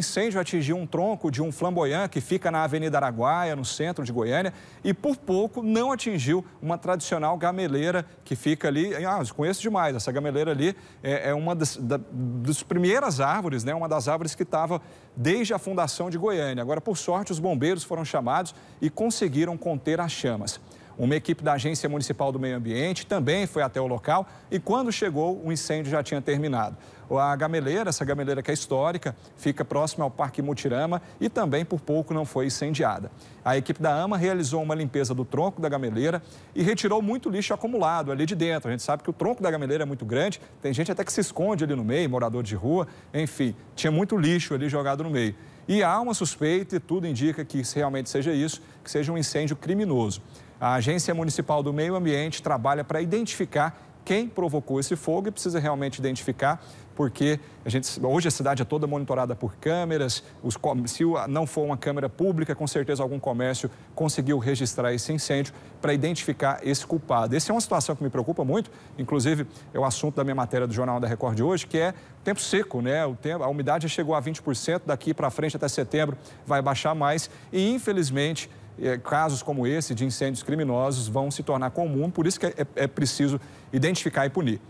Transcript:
Incêndio atingiu um tronco de um flamboyant que fica na Avenida Araguaia, no centro de Goiânia, e por pouco não atingiu uma tradicional gameleira que fica ali. Ah, eu conheço demais, essa gameleira ali é, é uma das, da, das primeiras árvores, né? Uma das árvores que estava desde a fundação de Goiânia. Agora, por sorte, os bombeiros foram chamados e conseguiram conter as chamas. Uma equipe da Agência Municipal do Meio Ambiente também foi até o local e quando chegou, o incêndio já tinha terminado. A gameleira, essa gameleira que é histórica, fica próxima ao Parque Mutirama e também por pouco não foi incendiada. A equipe da AMA realizou uma limpeza do tronco da gameleira e retirou muito lixo acumulado ali de dentro. A gente sabe que o tronco da gameleira é muito grande, tem gente até que se esconde ali no meio, morador de rua, enfim, tinha muito lixo ali jogado no meio. E há uma suspeita, e tudo indica que realmente seja isso, que seja um incêndio criminoso. A Agência Municipal do Meio Ambiente trabalha para identificar quem provocou esse fogo e precisa realmente identificar, porque a gente, hoje a cidade é toda monitorada por câmeras. Os, se não for uma câmera pública, com certeza algum comércio conseguiu registrar esse incêndio para identificar esse culpado. Essa é uma situação que me preocupa muito, inclusive é o assunto da minha matéria do Jornal da Record de hoje, que é tempo seco, né? O tempo, a umidade chegou a 20%, daqui para frente até setembro vai baixar mais e, infelizmente, eh, casos como esse de incêndios criminosos vão se tornar comum, por isso que é, é, é preciso identificar e punir.